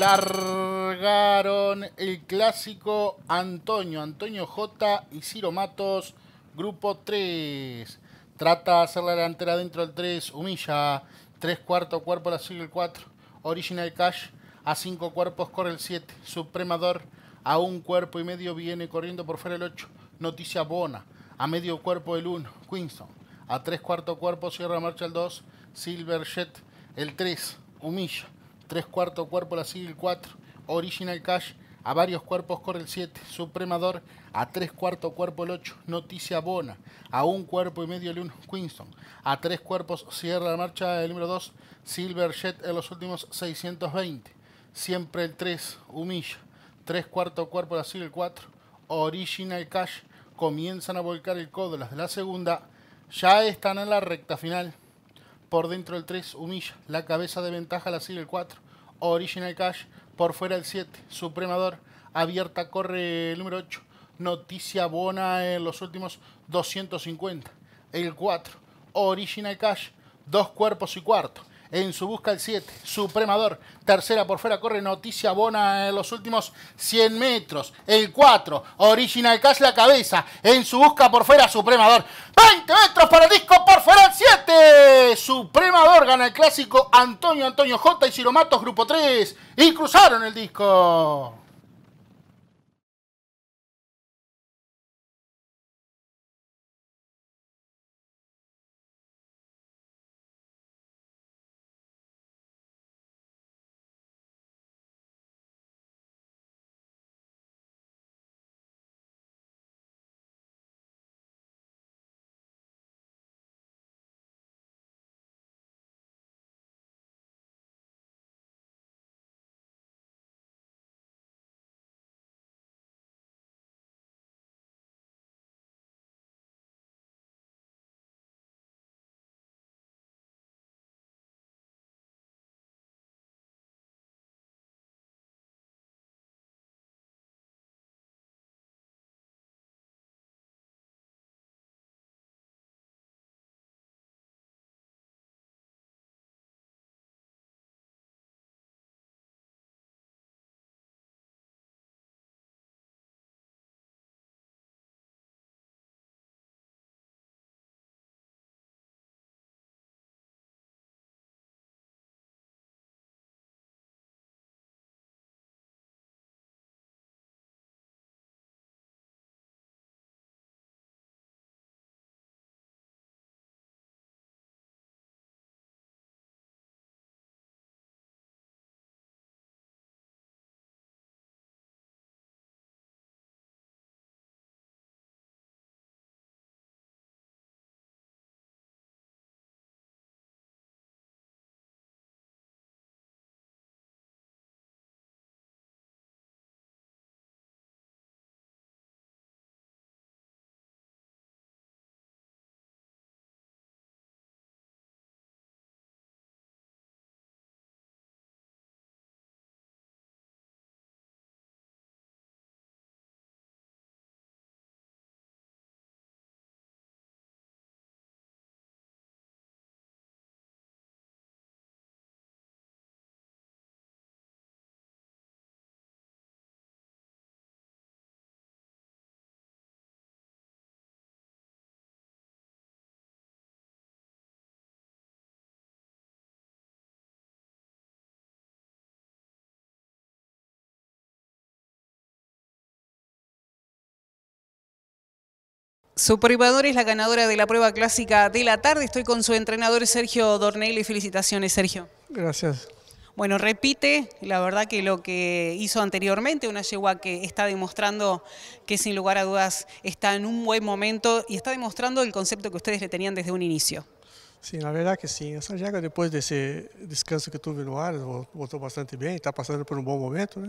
largaron el clásico Antonio, Antonio J y Ciro Matos, grupo 3. Trata de hacer la delantera dentro del 3, humilla. 3 cuarto cuerpo la sigue el 4. Original Cash a 5 cuerpos corre el 7. Supremador a un cuerpo y medio viene corriendo por fuera el 8. Noticia Bona a medio cuerpo el 1. Queenson a 3 cuarto cuerpo cierra marcha el 2. Silverjet el 3. Humilla 3 cuarto cuerpo la sigue el 4, Original Cash, a varios cuerpos corre el 7, Supremador, a 3 cuarto cuerpo el 8, Noticia Bona, a un cuerpo y medio el 1, Queenston, a 3 cuerpos cierra la marcha el número 2, Silver Jet en los últimos 620, siempre el 3, Humilla, 3 cuarto cuerpo la sigue el 4, Original Cash, comienzan a volcar el codo las de la segunda, ya están en la recta final por dentro el 3 humilla, la cabeza de ventaja la sigue el 4, Original Cash por fuera el 7, Supremador, abierta corre el número 8, Noticia buena en los últimos 250, el 4, Original Cash, dos cuerpos y cuarto en su busca el 7. Supremador, tercera por fuera, corre Noticia Bona en los últimos 100 metros. El 4, Original Cash la cabeza, en su busca por fuera, Supremador. 20 metros para el disco por fuera el 7. Supremador gana el clásico Antonio Antonio J y Ciromatos, grupo 3. Y cruzaron el disco. Supervivador es la ganadora de la prueba clásica de la tarde. Estoy con su entrenador Sergio Dornelli. Felicitaciones, Sergio. Gracias. Bueno, repite, la verdad que lo que hizo anteriormente, una yegua que está demostrando que sin lugar a dudas está en un buen momento y está demostrando el concepto que ustedes le tenían desde un inicio. Sí, la verdad que sí. llega después de ese descanso que tuve en ar, Votó bastante bien, está pasando por un buen momento,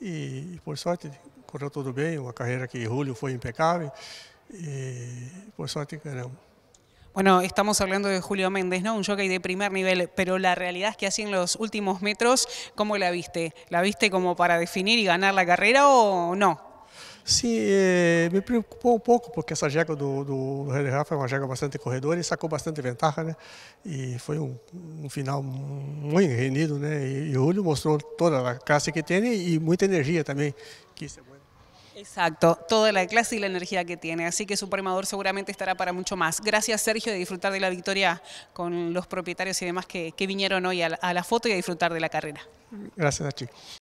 Y por suerte, corrió todo bien. Una carrera que Julio fue impecable y por aquí queremos. Bueno, estamos hablando de Julio Méndez, ¿no? Un jockey de primer nivel, pero la realidad es que así en los últimos metros, ¿cómo la viste? ¿La viste como para definir y ganar la carrera o no? Sí, eh, me preocupó un poco, porque esa jega do, do, do Rafa é bastante corredora e sacou bastante ventaja, y fue un final muy rendido, y E, Julio mostró toda la clase que tiene y mucha energía también. que Exacto, toda la clase y la energía que tiene. Así que su primador seguramente estará para mucho más. Gracias, Sergio, de disfrutar de la victoria con los propietarios y demás que, vinieron hoy a la, foto y a disfrutar de la carrera. Gracias, Nachi.